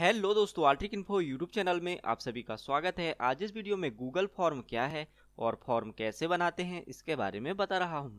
hello दोस्तों आर्ट्रिक info YouTube channel में आप सभी का स्वागत है आज इस वीडियो में गूगल फॉर्म क्या है और फॉर्म कैसे बनाते हैं इसके बारे में बता रहा हूँ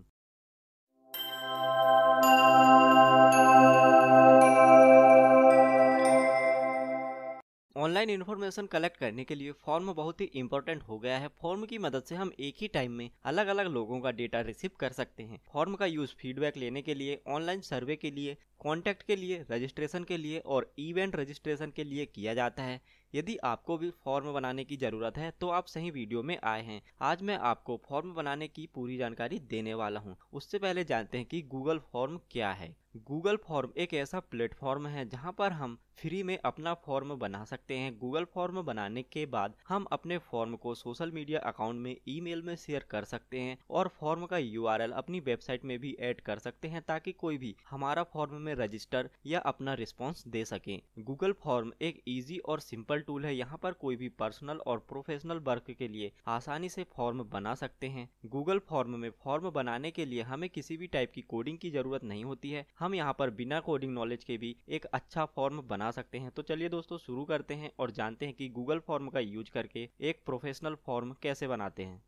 ऑनलाइन इन्फॉर्मेशन कलेक्ट करने के लिए फॉर्म बहुत ही इंपॉर्टेंट हो गया है फॉर्म की मदद से हम एक ही टाइम में अलग अलग लोगों का डेटा रिसीव कर सकते हैं फॉर्म का यूज फीडबैक लेने के लिए ऑनलाइन सर्वे के लिए कॉन्टैक्ट के लिए रजिस्ट्रेशन के लिए और इवेंट रजिस्ट्रेशन के लिए किया जाता है यदि आपको भी फॉर्म बनाने की ज़रूरत है तो आप सही वीडियो में आए हैं आज मैं आपको फॉर्म बनाने की पूरी जानकारी देने वाला हूँ उससे पहले जानते हैं कि गूगल फॉर्म क्या है गूगल फॉर्म एक ऐसा प्लेटफॉर्म है जहां पर हम फ्री में अपना फॉर्म बना सकते हैं गूगल फॉर्म बनाने के बाद हम अपने फॉर्म को सोशल मीडिया अकाउंट में ईमेल में शेयर कर सकते हैं और फॉर्म का यू अपनी वेबसाइट में भी ऐड कर सकते हैं ताकि कोई भी हमारा फॉर्म में रजिस्टर या अपना रिस्पॉन्स दे सके गूगल फॉर्म एक ईजी और सिंपल टूल है यहाँ पर कोई भी पर्सनल और प्रोफेशनल वर्क के लिए आसानी से फॉर्म बना सकते हैं गूगल फॉर्म में फॉर्म बनाने के लिए हमें किसी भी टाइप की कोडिंग की जरूरत नहीं होती है हम यहाँ पर बिना कोडिंग नॉलेज के भी एक अच्छा फॉर्म बना सकते हैं तो चलिए दोस्तों शुरू करते हैं और जानते हैं कि गूगल फॉर्म का यूज करके एक प्रोफेशनल फॉर्म कैसे बनाते हैं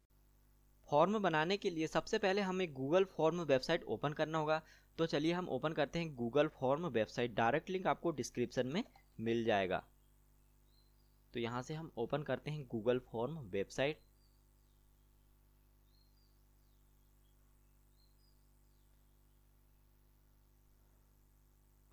फॉर्म बनाने के लिए सबसे पहले हमें गूगल फॉर्म वेबसाइट ओपन करना होगा तो चलिए हम ओपन करते हैं Google form website direct link आपको डिस्क्रिप्शन में मिल जाएगा तो यहाँ से हम ओपन करते हैं गूगल फॉर्म वेबसाइट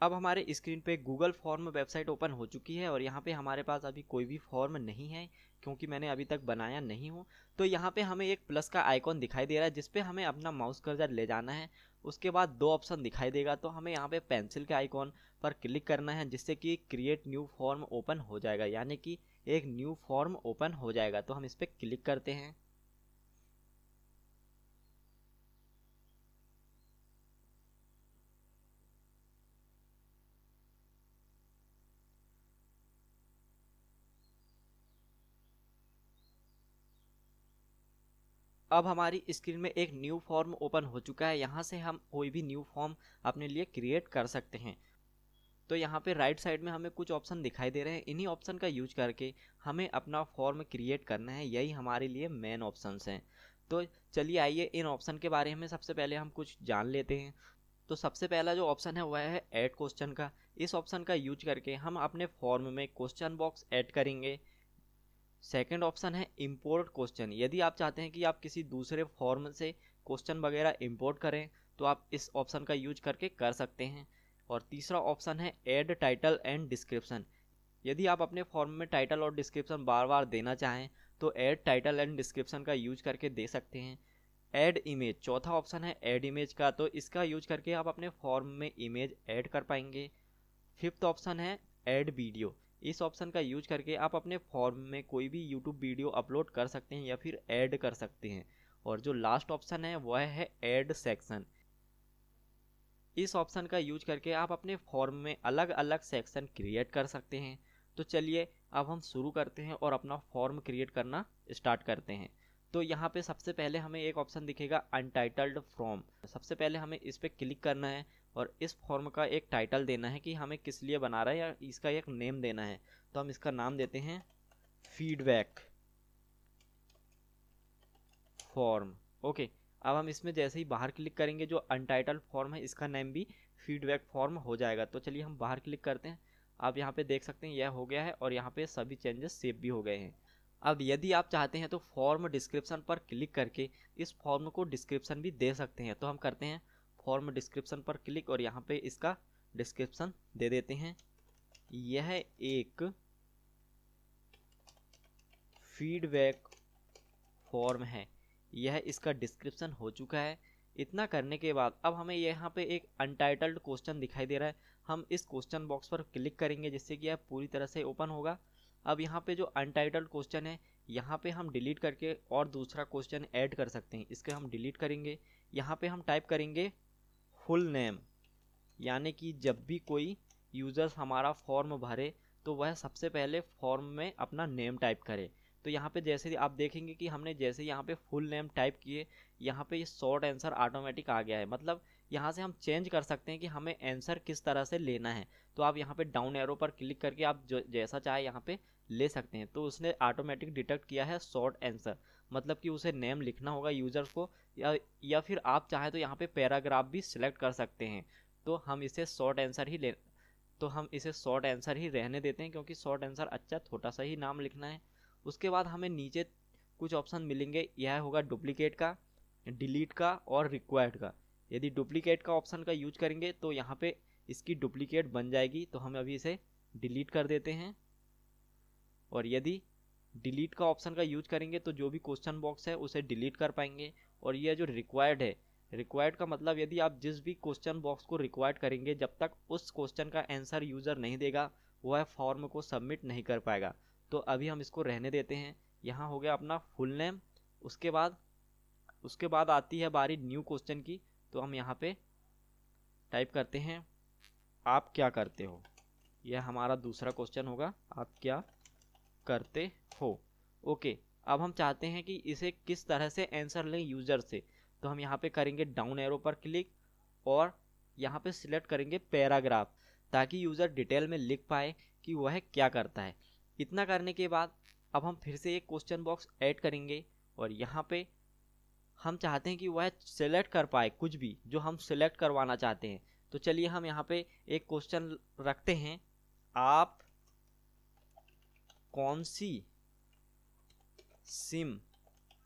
अब हमारे स्क्रीन पे गूगल फॉर्म वेबसाइट ओपन हो चुकी है और यहाँ पे हमारे पास अभी कोई भी फॉर्म नहीं है क्योंकि मैंने अभी तक बनाया नहीं हूँ तो यहाँ पे हमें एक प्लस का आइकॉन दिखाई दे रहा है जिसपे हमें अपना माउस कर्जर ले जाना है उसके बाद दो ऑप्शन दिखाई देगा तो हमें यहाँ पे पेंसिल के आइकॉन पर क्लिक करना है जिससे कि क्रिएट न्यू फॉर्म ओपन हो जाएगा यानी कि एक न्यू फॉर्म ओपन हो जाएगा तो हम इस पर क्लिक करते हैं अब हमारी स्क्रीन में एक न्यू फॉर्म ओपन हो चुका है यहाँ से हम कोई भी न्यू फॉर्म अपने लिए क्रिएट कर सकते हैं तो यहाँ पे राइट साइड में हमें कुछ ऑप्शन दिखाई दे रहे हैं इन्हीं ऑप्शन का यूज करके हमें अपना फॉर्म क्रिएट करना है यही हमारे लिए मेन ऑप्शंस हैं तो चलिए आइए इन ऑप्शन के बारे में सबसे पहले हम कुछ जान लेते हैं तो सबसे पहला जो ऑप्शन है वह है ऐड क्वेश्चन का इस ऑप्शन का यूज करके हम अपने फॉर्म में क्वेश्चन बॉक्स ऐड करेंगे सेकंड ऑप्शन है इंपोर्ट क्वेश्चन यदि आप चाहते हैं कि आप किसी दूसरे फॉर्म से क्वेश्चन वगैरह इंपोर्ट करें तो आप इस ऑप्शन का यूज करके कर सकते हैं और तीसरा ऑप्शन है एड टाइटल एंड डिस्क्रिप्शन यदि आप अपने फॉर्म में टाइटल और डिस्क्रिप्शन बार बार देना चाहें तो एड टाइटल एंड डिस्क्रिप्शन का यूज करके दे सकते हैं एड इमेज चौथा ऑप्शन है एड इमेज का तो इसका यूज करके आप अपने फॉर्म में इमेज ऐड कर पाएंगे फिफ्थ ऑप्शन है एड वीडियो इस ऑप्शन का यूज करके आप अपने फॉर्म में कोई भी यूट्यूब वीडियो अपलोड कर सकते हैं या फिर ऐड कर सकते हैं और जो लास्ट ऑप्शन है वह है ऐड सेक्शन इस ऑप्शन का यूज करके आप अपने फॉर्म में अलग अलग सेक्शन क्रिएट कर सकते हैं तो चलिए अब हम शुरू करते हैं और अपना फॉर्म क्रिएट करना स्टार्ट करते हैं तो यहाँ पे सबसे पहले हमें एक ऑप्शन दिखेगा अनटाइटल्ड फॉर्म सबसे पहले हमें इस पर क्लिक करना है और इस फॉर्म का एक टाइटल देना है कि हमें किस लिए बना रहा है या इसका एक नेम देना है तो हम इसका नाम देते हैं फीडबैक फॉर्म ओके अब हम इसमें जैसे ही बाहर क्लिक करेंगे जो अनटाइटल फॉर्म है इसका नेम भी फीडबैक फॉर्म हो जाएगा तो चलिए हम बाहर क्लिक करते हैं आप यहाँ पे देख सकते हैं यह हो गया है और यहाँ पे सभी चेंजेस सेव भी हो गए हैं अब यदि आप चाहते हैं तो फॉर्म डिस्क्रिप्शन पर क्लिक करके इस फॉर्म को डिस्क्रिप्शन भी दे सकते हैं तो हम करते हैं फॉर्म डिस्क्रिप्शन पर क्लिक और यहाँ पे इसका डिस्क्रिप्शन दे देते हैं यह एक फीडबैक फॉर्म है यह इसका डिस्क्रिप्शन हो चुका है इतना करने के बाद अब हमें यहाँ पे एक अनटाइटल्ड क्वेश्चन दिखाई दे रहा है हम इस क्वेश्चन बॉक्स पर क्लिक करेंगे जिससे कि यह पूरी तरह से ओपन होगा अब यहाँ पे जो अनटाइटल्ड क्वेश्चन है यहाँ पे हम डिलीट करके और दूसरा क्वेश्चन ऐड कर सकते हैं इसके हम डिलीट करेंगे यहाँ पे हम टाइप करेंगे फुल नेम यानी कि जब भी कोई यूज़र्स हमारा फॉर्म भरे तो वह सबसे पहले फॉर्म में अपना नेम टाइप करे तो यहाँ पे जैसे आप देखेंगे कि हमने जैसे यहाँ पे फुल नेम टाइप किए यहाँ पे शॉर्ट आंसर ऑटोमेटिक आ गया है मतलब यहाँ से हम चेंज कर सकते हैं कि हमें आंसर किस तरह से लेना है तो आप यहाँ पे डाउन एरो पर क्लिक करके आप जो जैसा चाहे यहाँ पे ले सकते हैं तो उसने ऑटोमेटिक डिटेक्ट किया है शॉर्ट आंसर मतलब कि उसे नेम लिखना होगा यूज़र को या या फिर आप चाहें तो यहाँ पे पैराग्राफ भी सिलेक्ट कर सकते हैं तो हम इसे शॉर्ट आंसर ही ले तो हम इसे शॉर्ट आंसर ही रहने देते हैं क्योंकि शॉर्ट आंसर अच्छा छोटा सा ही नाम लिखना है उसके बाद हमें नीचे कुछ ऑप्शन मिलेंगे यह होगा डुप्लीकेट का डिलीट का और रिक्वायर्ड का यदि डुप्लीकेट का ऑप्शन का यूज करेंगे तो यहाँ पर इसकी डुप्लीकेट बन जाएगी तो हम अभी इसे डिलीट कर देते हैं और यदि डिलीट का ऑप्शन का यूज करेंगे तो जो भी क्वेश्चन बॉक्स है उसे डिलीट कर पाएंगे और ये जो रिक्वायर्ड है रिक्वायर्ड का मतलब यदि आप जिस भी क्वेश्चन बॉक्स को रिक्वायर्ड करेंगे जब तक उस क्वेश्चन का आंसर यूज़र नहीं देगा वह फॉर्म को सबमिट नहीं कर पाएगा तो अभी हम इसको रहने देते हैं यहाँ हो गया अपना फुल नेम उसके बाद उसके बाद आती है बारी न्यू क्वेश्चन की तो हम यहाँ पे टाइप करते हैं आप क्या करते हो यह हमारा दूसरा क्वेश्चन होगा आप क्या करते हो ओके अब हम चाहते हैं कि इसे किस तरह से आंसर लें यूज़र से तो हम यहाँ पे करेंगे डाउन एरो पर क्लिक और यहाँ पे सिलेक्ट करेंगे पैराग्राफ ताकि यूज़र डिटेल में लिख पाए कि वह क्या करता है इतना करने के बाद अब हम फिर से एक क्वेश्चन बॉक्स ऐड करेंगे और यहाँ पे हम चाहते हैं कि वह सिलेक्ट कर पाए कुछ भी जो हम सिलेक्ट करवाना चाहते हैं तो चलिए हम यहाँ पे एक क्वेश्चन रखते हैं आप कौन सी सिम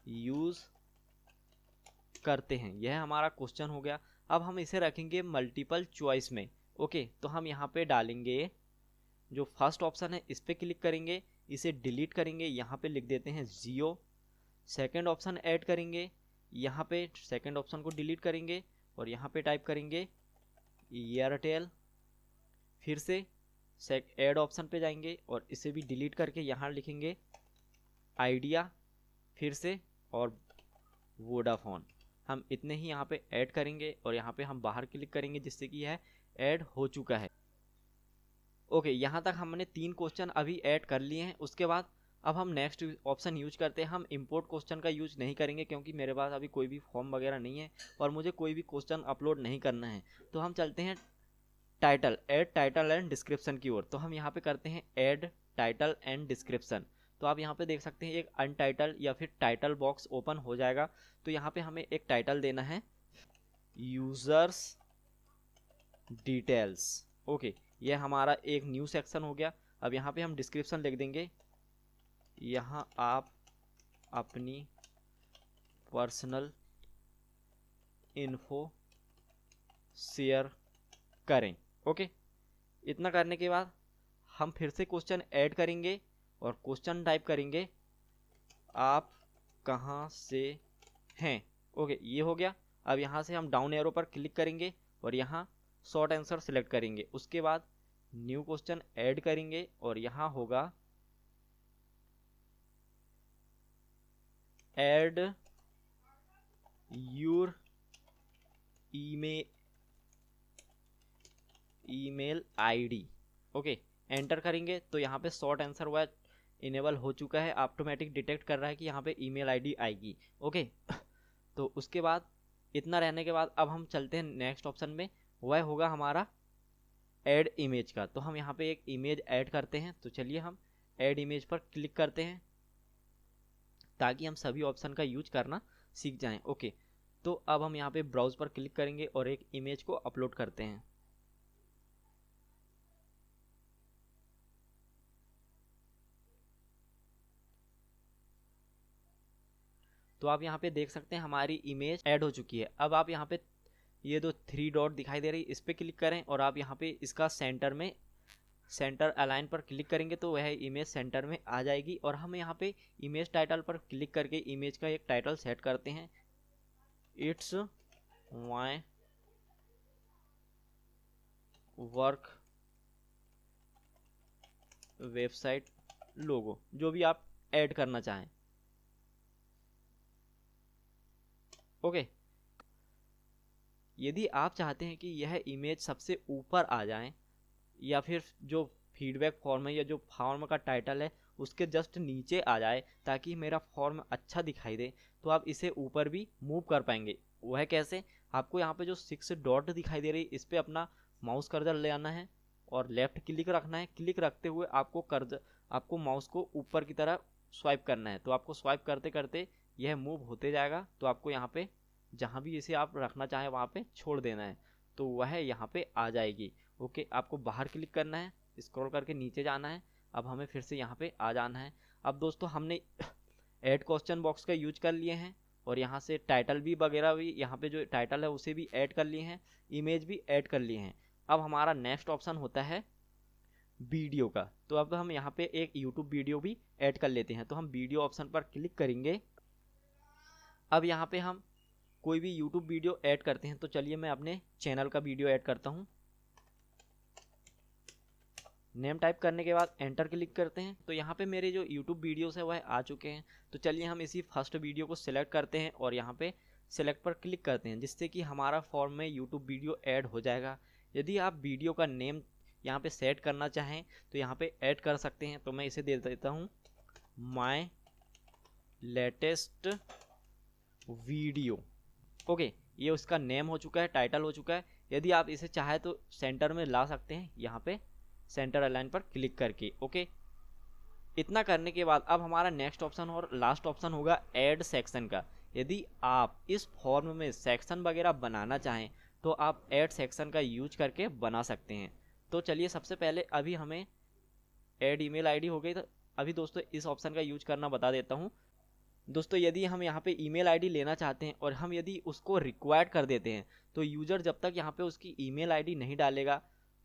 यूज़ करते हैं यह हमारा क्वेश्चन हो गया अब हम इसे रखेंगे मल्टीपल चॉइस में ओके तो हम यहाँ पे डालेंगे जो फर्स्ट ऑप्शन है इस पर क्लिक करेंगे इसे डिलीट करेंगे यहाँ पे लिख देते हैं जियो सेकेंड ऑप्शन ऐड करेंगे यहाँ पे सेकेंड ऑप्शन को डिलीट करेंगे और यहाँ पे टाइप करेंगे एयरटेल फिर से ऐड ऑप्शन पे जाएंगे और इसे भी डिलीट करके यहाँ लिखेंगे आइडिया फिर से और वोडाफोन हम इतने ही यहाँ पे ऐड करेंगे और यहाँ पे हम बाहर क्लिक करेंगे जिससे कि यह ऐड हो चुका है ओके यहाँ तक हमने तीन क्वेश्चन अभी ऐड कर लिए हैं उसके बाद अब हम नेक्स्ट ऑप्शन यूज करते हैं हम इंपोर्ट क्वेश्चन का यूज नहीं करेंगे क्योंकि मेरे पास अभी कोई भी फॉर्म वगैरह नहीं है और मुझे कोई भी क्वेश्चन अपलोड नहीं करना है तो हम चलते हैं title add title and description की ओर तो हम यहाँ पे करते हैं ऐड टाइटल एंड डिस्क्रिप्शन तो आप यहाँ पे देख सकते हैं एक अनटाइटल या फिर टाइटल बॉक्स ओपन हो जाएगा तो यहाँ पे हमें एक टाइटल देना है यूज़र्स डिटेल्स ओके ये हमारा एक न्यू सेक्शन हो गया अब यहाँ पे हम डिस्क्रिप्शन लिख देंगे यहाँ आप अपनी पर्सनल इन्फो शेयर करें ओके इतना करने के बाद हम फिर से क्वेश्चन ऐड करेंगे और क्वेश्चन टाइप करेंगे आप कहाँ से हैं ओके ये हो गया अब यहाँ से हम डाउन एरो पर क्लिक करेंगे और यहाँ शॉर्ट आंसर सेलेक्ट करेंगे उसके बाद न्यू क्वेश्चन ऐड करेंगे और यहाँ होगा add your email email ID okay enter करेंगे तो यहाँ पे शॉर्ट आंसर हुआ है इनेबल हो चुका है ऑटोमेटिक डिटेक्ट कर रहा है कि यहाँ पे ईमेल आईडी आएगी ओके तो उसके बाद इतना रहने के बाद अब हम चलते हैं नेक्स्ट ऑप्शन में वह होगा हमारा ऐड इमेज का तो हम यहाँ पे एक इमेज ऐड करते हैं तो चलिए हम ऐड इमेज पर क्लिक करते हैं ताकि हम सभी ऑप्शन का यूज करना सीख जाएँ ओके तो अब हम यहाँ पर ब्राउज पर क्लिक करेंगे और एक इमेज को अपलोड करते हैं तो आप यहाँ पे देख सकते हैं हमारी इमेज ऐड हो चुकी है अब आप यहाँ पे ये दो थ्री डॉट दिखाई दे रही है इस पर क्लिक करें और आप यहाँ पे इसका सेंटर में सेंटर अलाइन पर क्लिक करेंगे तो वह इमेज सेंटर में आ जाएगी और हम यहाँ पे इमेज टाइटल पर क्लिक करके इमेज का एक टाइटल सेट करते हैं it's my work website logo जो भी आप ऐड करना चाहें ओके यदि आप चाहते हैं कि यह इमेज सबसे ऊपर आ जाए या फिर जो फीडबैक फॉर्म है या जो फॉर्म का टाइटल है उसके जस्ट नीचे आ जाए ताकि मेरा फॉर्म अच्छा दिखाई दे तो आप इसे ऊपर भी मूव कर पाएंगे वह कैसे आपको यहाँ पे जो सिक्स डॉट दिखाई दे रही है इस पर अपना माउस कर्जर ले आना है और लेफ़्ट क्लिक रखना है क्लिक रखते हुए आपको कर्ज आपको माउस को ऊपर की तरह स्वाइप करना है तो आपको स्वाइप करते करते यह मूव होते जाएगा तो आपको यहाँ पे जहाँ भी इसे आप रखना चाहें वहाँ पे छोड़ देना है तो वह यहाँ पे आ जाएगी ओके आपको बाहर क्लिक करना है स्क्रॉल करके नीचे जाना है अब हमें फिर से यहाँ पे आ जाना है अब दोस्तों हमने ऐड क्वेश्चन बॉक्स का यूज कर लिए हैं और यहाँ से टाइटल भी वगैरह भी यहाँ पे जो टाइटल है उसे भी ऐड कर लिए हैं इमेज भी ऐड कर लिए हैं अब हमारा नेक्स्ट ऑप्शन होता है वीडियो का तो अब हम यहाँ पे एक यूट्यूब वीडियो भी ऐड कर लेते हैं तो हम वीडियो ऑप्शन पर क्लिक करेंगे अब यहाँ पे हम कोई भी YouTube वीडियो ऐड करते हैं तो चलिए मैं अपने चैनल का वीडियो ऐड करता हूँ नेम टाइप करने के बाद एंटर क्लिक करते हैं तो यहाँ पे मेरे जो यूट्यूब वीडियोस है वह आ चुके हैं तो चलिए हम इसी फर्स्ट वीडियो को सिलेक्ट करते हैं और यहाँ पे सिलेक्ट पर क्लिक करते हैं जिससे कि हमारा फॉर्म में यूट्यूब वीडियो ऐड हो जाएगा यदि आप वीडियो का नेम यहाँ पर सेट करना चाहें तो यहाँ पर ऐड कर सकते हैं तो मैं इसे दे देता हूँ माई लेटेस्ट वीडियो ओके ये उसका नेम हो चुका है टाइटल हो चुका है यदि आप इसे चाहे तो सेंटर में ला सकते हैं यहाँ पे सेंटर अलाइन पर क्लिक करके ओके इतना करने के बाद अब हमारा नेक्स्ट ऑप्शन और लास्ट ऑप्शन होगा एड सेक्शन का यदि आप इस फॉर्म में सेक्शन वगैरह बनाना चाहें तो आप एड सेक्शन का यूज करके बना सकते हैं तो चलिए सबसे पहले अभी हमें एड ईमेल आईडी हो गई तो अभी दोस्तों इस ऑप्शन का यूज करना बता देता हूँ दोस्तों यदि हम यहाँ पे ईमेल आईडी लेना चाहते हैं और हम यदि उसको रिक्वायर्ड कर देते हैं तो यूज़र जब तक यहाँ पे उसकी ईमेल आईडी नहीं डालेगा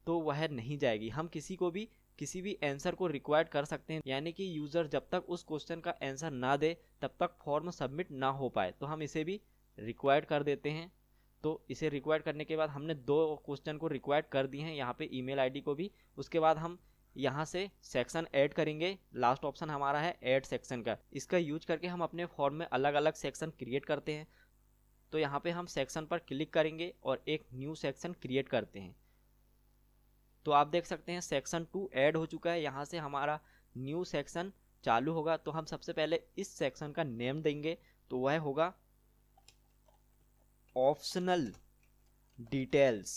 तो वह नहीं जाएगी हम किसी को भी किसी भी आंसर को रिक्वायर्ड कर सकते हैं यानी कि यूज़र जब तक उस क्वेश्चन का आंसर ना दे तब तक फॉर्म सबमिट ना हो पाए तो हम इसे भी रिक्वायर्ड कर देते हैं तो इसे रिक्वायर्ड करने के बाद हमने दो क्वेश्चन को रिक्वायर्ड कर दिए हैं यहाँ पर ई मेल को भी उसके बाद हम यहाँ से सेक्शन ऐड करेंगे लास्ट ऑप्शन हमारा है ऐड सेक्शन का इसका यूज करके हम अपने फॉर्म में अलग अलग सेक्शन क्रिएट करते हैं तो यहाँ पे हम सेक्शन पर क्लिक करेंगे और एक न्यू सेक्शन क्रिएट करते हैं तो आप देख सकते हैं सेक्शन टू ऐड हो चुका है यहाँ से हमारा न्यू सेक्शन चालू होगा तो हम सबसे पहले इस सेक्शन का नेम देंगे तो वह होगा ऑप्शनल डिटेल्स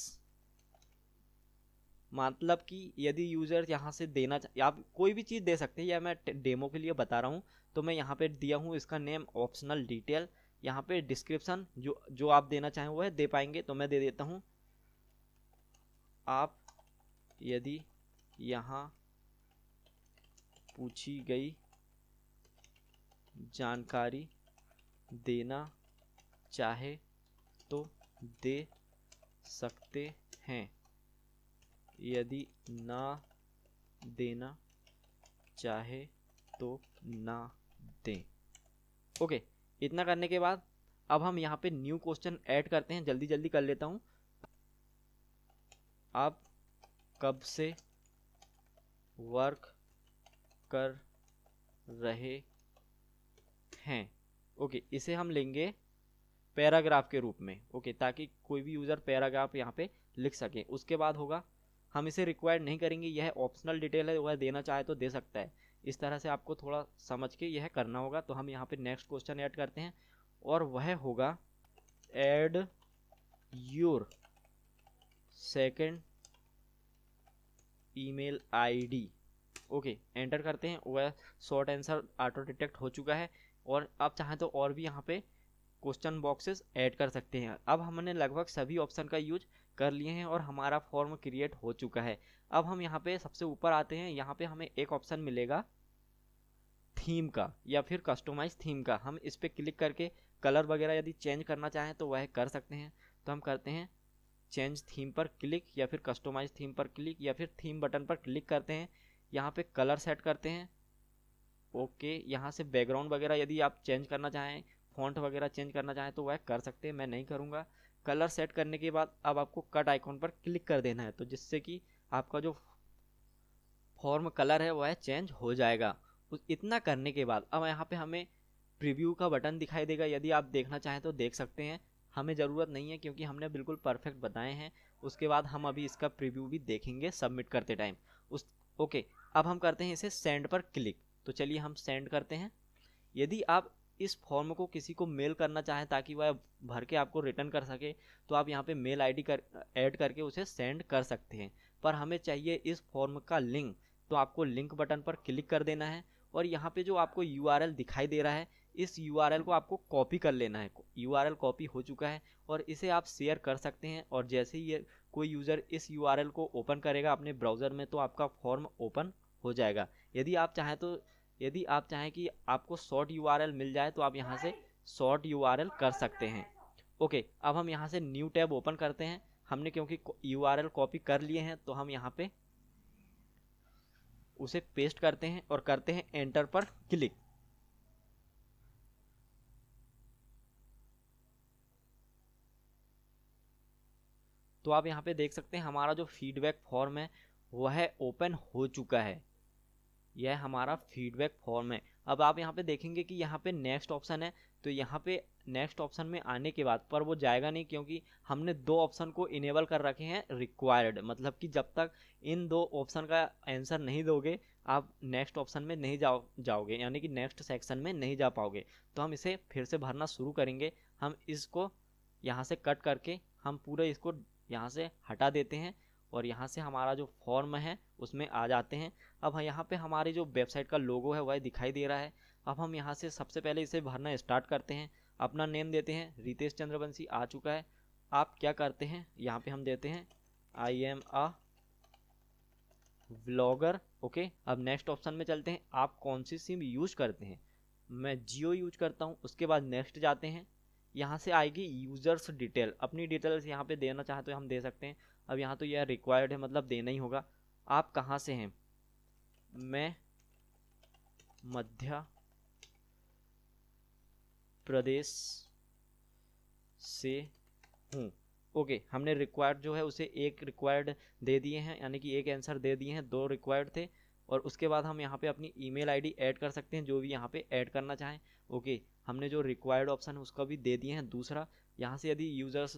मतलब कि यदि यूज़र यहाँ से देना आप कोई भी चीज़ दे सकते हैं या मैं डेमो के लिए बता रहा हूँ तो मैं यहाँ पे दिया हूँ इसका नेम ऑप्शनल डिटेल यहाँ पे डिस्क्रिप्शन जो जो आप देना चाहें वो है दे पाएंगे तो मैं दे देता हूँ आप यदि यहाँ पूछी गई जानकारी देना चाहे तो दे सकते हैं यदि ना देना चाहे तो ना दें ओके इतना करने के बाद अब हम यहाँ पे न्यू क्वेश्चन ऐड करते हैं जल्दी जल्दी कर लेता हूँ आप कब से वर्क कर रहे हैं ओके इसे हम लेंगे पैराग्राफ के रूप में ओके ताकि कोई भी यूज़र पैराग्राफ यहाँ पे लिख सके उसके बाद होगा हम इसे रिक्वायर्ड नहीं करेंगे यह ऑप्शनल डिटेल है वह देना चाहे तो दे सकता है इस तरह से आपको थोड़ा समझ के यह करना होगा तो हम यहाँ पे नेक्स्ट क्वेश्चन ऐड करते हैं और वह होगा add your second email ID okay enter करते हैं वह शॉर्ट आंसर ऑटो डिटेक्ट हो चुका है और आप चाहें तो और भी यहाँ पे क्वेश्चन बॉक्सेस ऐड कर सकते हैं अब हमने लगभग सभी ऑप्शन का यूज कर लिए हैं और हमारा फॉर्म क्रिएट हो चुका है अब हम यहाँ पे सबसे ऊपर आते हैं यहाँ पे हमें एक ऑप्शन मिलेगा थीम का या फिर कस्टोमाइज थीम का हम इस पर क्लिक करके कलर वगैरह यदि चेंज करना चाहें तो वह कर सकते हैं तो हम करते हैं चेंज थीम पर क्लिक या फिर कस्टोमाइज थीम पर क्लिक या फिर थीम बटन पर क्लिक करते हैं यहाँ पे कलर सेट करते हैं ओके यहाँ से बैकग्राउंड वगैरह यदि आप चेंज करना चाहें फॉन्ट वगैरह चेंज करना चाहें तो वह कर सकते हैं मैं नहीं करूँगा कलर सेट करने के बाद अब आपको कट आइकॉन पर क्लिक कर देना है तो जिससे कि आपका जो फॉर्म कलर है वह चेंज हो जाएगा उस इतना करने के बाद अब यहाँ पे हमें प्रीव्यू का बटन दिखाई देगा यदि आप देखना चाहें तो देख सकते हैं हमें ज़रूरत नहीं है क्योंकि हमने बिल्कुल परफेक्ट बताए हैं उसके बाद हम अभी इसका प्रीव्यू भी देखेंगे सबमिट करते टाइम उस ओके अब हम करते हैं इसे सेंड पर क्लिक तो चलिए हम सेंड करते हैं यदि आप इस फॉर्म को किसी को मेल करना चाहें ताकि वह भर के आपको रिटर्न कर सके तो आप यहाँ पे मेल आईडी कर ऐड करके उसे सेंड कर सकते हैं पर हमें चाहिए इस फॉर्म का लिंक तो आपको लिंक बटन पर क्लिक कर देना है और यहाँ पे जो आपको यू दिखाई दे रहा है इस यू को आपको कॉपी कर लेना है यू कॉपी हो चुका है और इसे आप शेयर कर सकते हैं और जैसे ही कोई यूज़र इस यू को ओपन करेगा अपने ब्राउज़र में तो आपका फॉर्म ओपन हो जाएगा यदि आप चाहें तो यदि आप चाहें कि आपको शॉर्ट यू मिल जाए तो आप यहाँ से शॉर्ट यू कर सकते हैं ओके अब हम यहाँ से न्यू टैब ओपन करते हैं हमने क्योंकि यू कॉपी कर लिए हैं तो हम यहाँ पे उसे पेस्ट करते हैं और करते हैं एंटर पर क्लिक तो आप यहाँ पे देख सकते हैं हमारा जो फीडबैक फॉर्म है वह ओपन हो चुका है यह हमारा फीडबैक फॉर्म है अब आप यहाँ पे देखेंगे कि यहाँ पे नेक्स्ट ऑप्शन है तो यहाँ पे नेक्स्ट ऑप्शन में आने के बाद पर वो जाएगा नहीं क्योंकि हमने दो ऑप्शन को इनेबल कर रखे हैं रिक्वायर्ड मतलब कि जब तक इन दो ऑप्शन का आंसर नहीं दोगे आप नेक्स्ट ऑप्शन में नहीं जाओ जाओगे यानी कि नेक्स्ट सेक्शन में नहीं जा पाओगे तो हम इसे फिर से भरना शुरू करेंगे हम इसको यहाँ से कट करके हम पूरे इसको यहाँ से हटा देते हैं और यहाँ से हमारा जो फॉर्म है उसमें आ जाते हैं अब हाँ, यहाँ पे हमारी जो वेबसाइट का लोगो है वह दिखाई दे रहा है अब हम यहाँ से सबसे पहले इसे भरना स्टार्ट करते हैं अपना नेम देते हैं रितेश चंद्रवंशी आ चुका है आप क्या करते हैं यहाँ पे हम देते हैं I am a blogger okay अब नेक्स्ट ऑप्शन में चलते हैं आप कौन सी सिम यूज करते हैं मैं जियो यूज करता हूँ उसके बाद नेक्स्ट जाते हैं यहाँ से आएगी यूज़र्स डिटेल अपनी डिटेल्स यहाँ पे देना चाहते हो हम दे सकते हैं अब यहाँ तो यह रिक्वायर्ड है मतलब देना ही होगा आप कहाँ से हैं मैं मध्य प्रदेश से हूँ ओके okay, हमने रिक्वायर्ड जो है उसे एक रिक्वायर्ड दे दिए हैं यानी कि एक आंसर दे दिए हैं दो रिक्वायर्ड थे और उसके बाद हम यहाँ पे अपनी ईमेल आईडी ऐड कर सकते हैं जो भी यहाँ पे ऐड करना चाहें ओके okay, हमने जो रिक्वायर्ड ऑप्शन है उसका भी दे दिए हैं दूसरा यहाँ से यदि यूज़र्स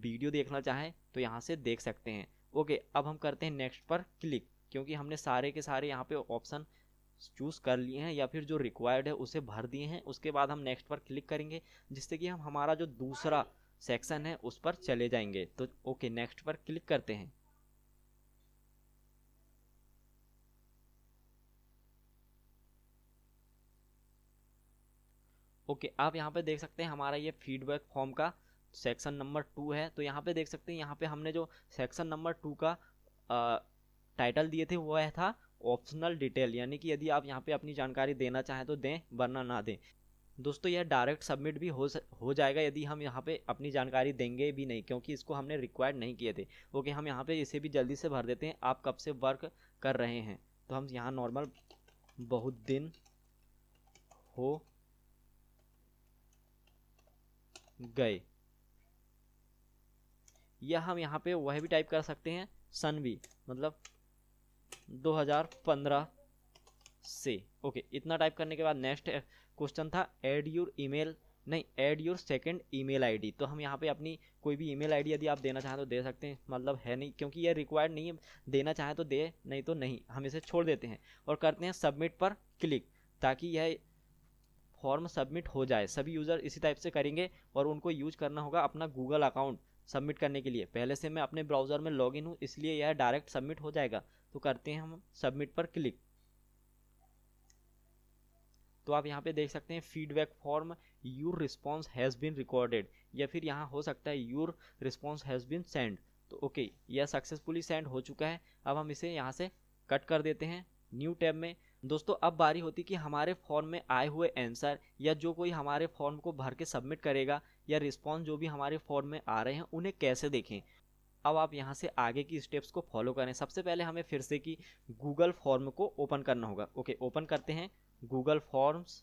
वीडियो देखना चाहें तो यहाँ से देख सकते हैं ओके अब हम करते हैं नेक्स्ट पर क्लिक क्योंकि हमने सारे के सारे यहाँ पे ऑप्शन चूज़ कर लिए हैं या फिर जो रिक्वायर्ड है उसे भर दिए हैं उसके बाद हम नेक्स्ट पर क्लिक करेंगे जिससे कि हम हमारा जो दूसरा सेक्शन है उस पर चले जाएंगे तो ओके नेक्स्ट पर क्लिक करते हैं ओके आप यहाँ पे देख सकते हैं हमारा ये फीडबैक फॉर्म का सेक्शन नंबर टू है तो यहाँ पे देख सकते हैं यहाँ पे हमने जो सेक्शन नंबर टू का टाइटल दिए थे वह था ऑप्शनल डिटेल यानी कि यदि आप यहाँ पे अपनी जानकारी देना चाहें तो दें वरना ना दें दोस्तों यह डायरेक्ट सबमिट भी हो हो जाएगा यदि हम यहाँ पे अपनी जानकारी देंगे भी नहीं क्योंकि इसको हमने रिक्वायर्ड नहीं किए थे ओके हम यहाँ पे इसे भी जल्दी से भर देते हैं आप कब से वर्क कर रहे हैं तो हम यहाँ नॉर्मल बहुत दिन हो गए या हम यहाँ पे वह भी टाइप कर सकते हैं सन भी मतलब 2015 से ओके इतना टाइप करने के बाद नेक्स्ट क्वेश्चन था एड योर ईमेल नहीं add your second email ID तो हम यहाँ पे अपनी कोई भी ईमेल आईडी यदि आप देना चाहें तो दे सकते हैं मतलब है नहीं क्योंकि ये रिक्वायर्ड नहीं है देना चाहें तो दे नहीं तो नहीं हम इसे छोड़ देते हैं और करते हैं सबमिट पर क्लिक ताकि यह फॉर्म सबमिट हो जाए सभी यूज़र इसी टाइप से करेंगे और उनको यूज करना होगा अपना गूगल अकाउंट सबमिट करने के लिए पहले से मैं अपने ब्राउज़र में लॉगिन हूँ इसलिए यह डायरेक्ट सबमिट हो जाएगा तो करते हैं हम सबमिट पर क्लिक तो आप यहाँ पे देख सकते हैं feedback form your response has been recorded या फिर यहाँ हो सकता है your response has been send तो ओके यह सक्सेसफुली सेंड हो चुका है अब हम इसे यहाँ से कट कर देते हैं न्यू टैब में दोस्तों अब बारी होती कि हमारे फॉर्म में आए हुए आंसर या जो कोई हमारे फॉर्म को भर के सबमिट करेगा या रिस्पॉन्स जो भी हमारे फॉर्म में आ रहे हैं उन्हें कैसे देखें अब आप यहाँ से आगे की स्टेप्स को फॉलो करें सबसे पहले हमें फिर से कि गूगल फॉर्म को ओपन करना होगा ओके ओपन करते हैं Google forms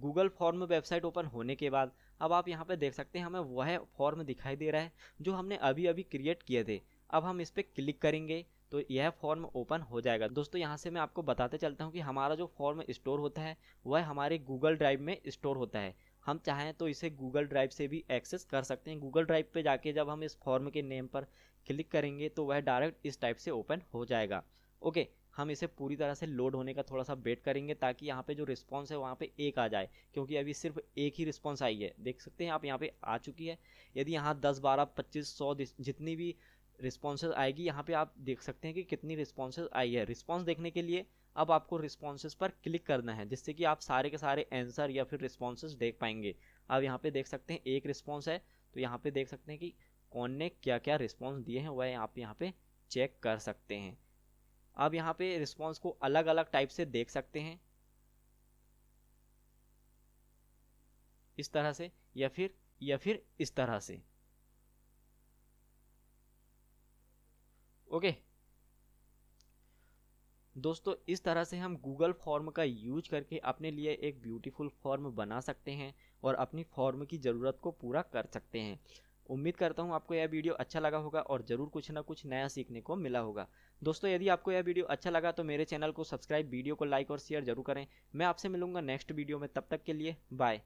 Google form website open होने के बाद अब आप यहाँ पे देख सकते हैं हमें वह फॉर्म दिखाई दे रहा है जो हमने अभी अभी क्रिएट किए थे अब हम इस पर क्लिक करेंगे तो यह फॉर्म ओपन हो जाएगा दोस्तों यहाँ से मैं आपको बताते चलता हूँ कि हमारा जो फॉर्म स्टोर होता है वह हमारे गूगल ड्राइव में स्टोर होता है हम चाहें तो इसे गूगल ड्राइव से भी एक्सेस कर सकते हैं गूगल ड्राइव पे जाके जब हम इस फॉर्म के नेम पर क्लिक करेंगे तो वह डायरेक्ट इस टाइप से ओपन हो जाएगा ओके हम इसे पूरी तरह से लोड होने का थोड़ा सा वेट करेंगे ताकि यहाँ पे जो रिस्पॉन्स है वहाँ पे एक आ जाए क्योंकि अभी सिर्फ एक ही रिस्पॉन्स आई है देख सकते हैं आप यहाँ पे आ चुकी है यदि यहाँ दस बारह पच्चीस सौ जितनी भी रिस्पॉन्सेज आएगी यहाँ पर आप देख सकते हैं कि कितनी रिस्पॉन्सेज आई है रिस्पॉन्स देखने के लिए अब आपको रिस्पॉन्सेज पर क्लिक करना है जिससे कि आप सारे के सारे आंसर या फिर रिस्पॉन्सेज देख पाएंगे आप यहाँ पर देख सकते हैं एक रिस्पॉन्स है तो यहाँ पर देख सकते हैं कि कौन ने क्या क्या रिस्पॉन्स दिए हैं वह आप यहाँ पे चेक कर सकते हैं आप यहाँ पे रिस्पॉन्स को अलग अलग टाइप से देख सकते हैं इस तरह से या फिर या फिर इस तरह से ओके दोस्तों इस तरह से हम गूगल फॉर्म का यूज करके अपने लिए एक ब्यूटीफुल फॉर्म बना सकते हैं और अपनी फॉर्म की ज़रूरत को पूरा कर सकते हैं उम्मीद करता हूँ आपको यह वीडियो अच्छा लगा होगा और ज़रूर कुछ ना कुछ नया सीखने को मिला होगा दोस्तों यदि आपको यह वीडियो अच्छा लगा तो मेरे चैनल को सब्सक्राइब वीडियो को लाइक और शेयर जरूर करें मैं आपसे मिलूंगा नेक्स्ट वीडियो में तब तक के लिए बाय